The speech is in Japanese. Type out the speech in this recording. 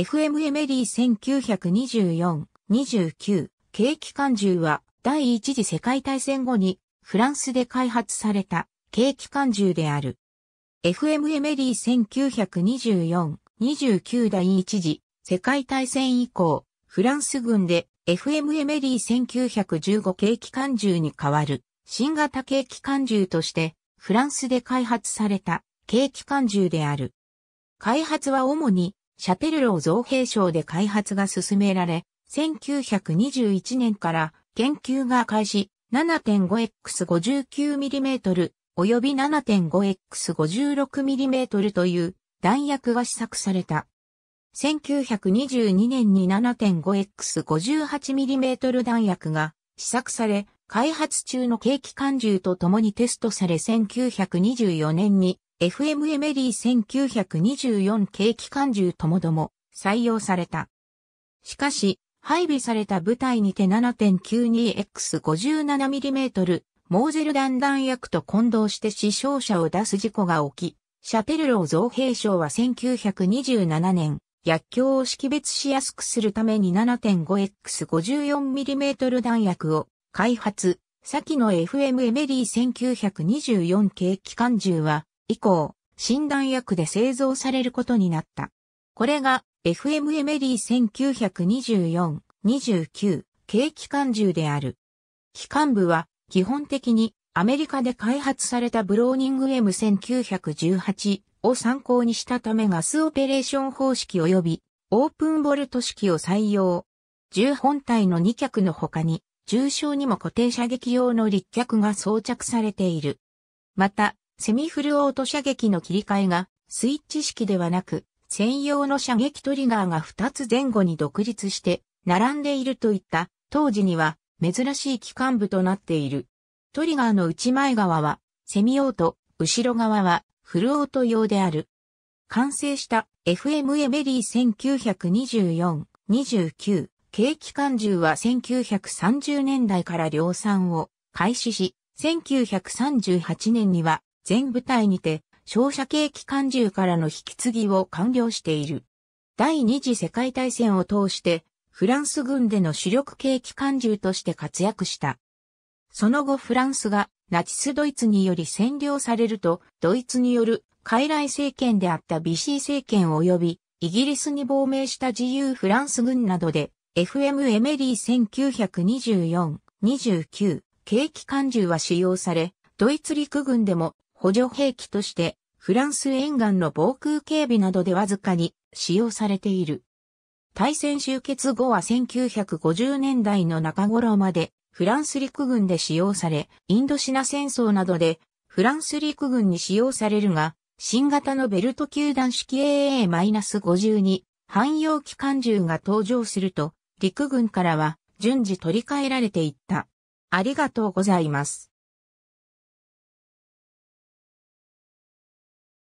FM エメリー1924-29景気関銃は第一次世界大戦後にフランスで開発された景気関銃である。FM エメリー1924-29第一次世界大戦以降、フランス軍で FM エメリー1915景気関銃に代わる新型景気関銃としてフランスで開発された景気関銃である。開発は主にシャペルロー造幣省で開発が進められ、1921年から研究が開始 7.5x59mm 及び 7.5x56mm という弾薬が試作された。1922年に 7.5x58mm 弾薬が試作され、開発中の軽機関銃と共にテストされ1924年に FM エメリー1924景気関銃ともども採用された。しかし、配備された部隊にて 7.92X57mm モーゼル弾弾薬と混同して死傷者を出す事故が起き、シャペルロー造兵省は1927年、薬莢を識別しやすくするために 7.5X54mm 弾薬を開発、先の FM エメリー1924系機関銃は以降、診断薬で製造されることになった。これが FM エメリー1924-29軽機関銃である。機関部は基本的にアメリカで開発されたブローニング M1918 を参考にしたためガスオペレーション方式及びオープンボルト式を採用。銃本体の2脚の他に重傷にも固定射撃用の立脚が装着されている。また、セミフルオート射撃の切り替えがスイッチ式ではなく、専用の射撃トリガーが2つ前後に独立して並んでいるといった当時には珍しい機関部となっている。トリガーの内前側はセミオート、後ろ側はフルオート用である。完成した FM a ベリー1924-29軽機関銃は1930年代から量産を開始し、1938年には全部隊にて、照射系機関銃からの引き継ぎを完了している。第二次世界大戦を通して、フランス軍での主力系機関銃として活躍した。その後フランスがナチスドイツにより占領されると、ドイツによる傀儡政権であったビシー政権及び、イギリスに亡命した自由フランス軍などで、FM エメリー1924-29、軽機関銃は使用され、ドイツ陸軍でも補助兵器として、フランス沿岸の防空警備などでわずかに使用されている。大戦終結後は1950年代の中頃までフランス陸軍で使用され、インドシナ戦争などでフランス陸軍に使用されるが、新型のベルト球団式 AA-52 汎用機関銃が登場すると、陸軍からは順次取り替えられていった。ありがとうございます。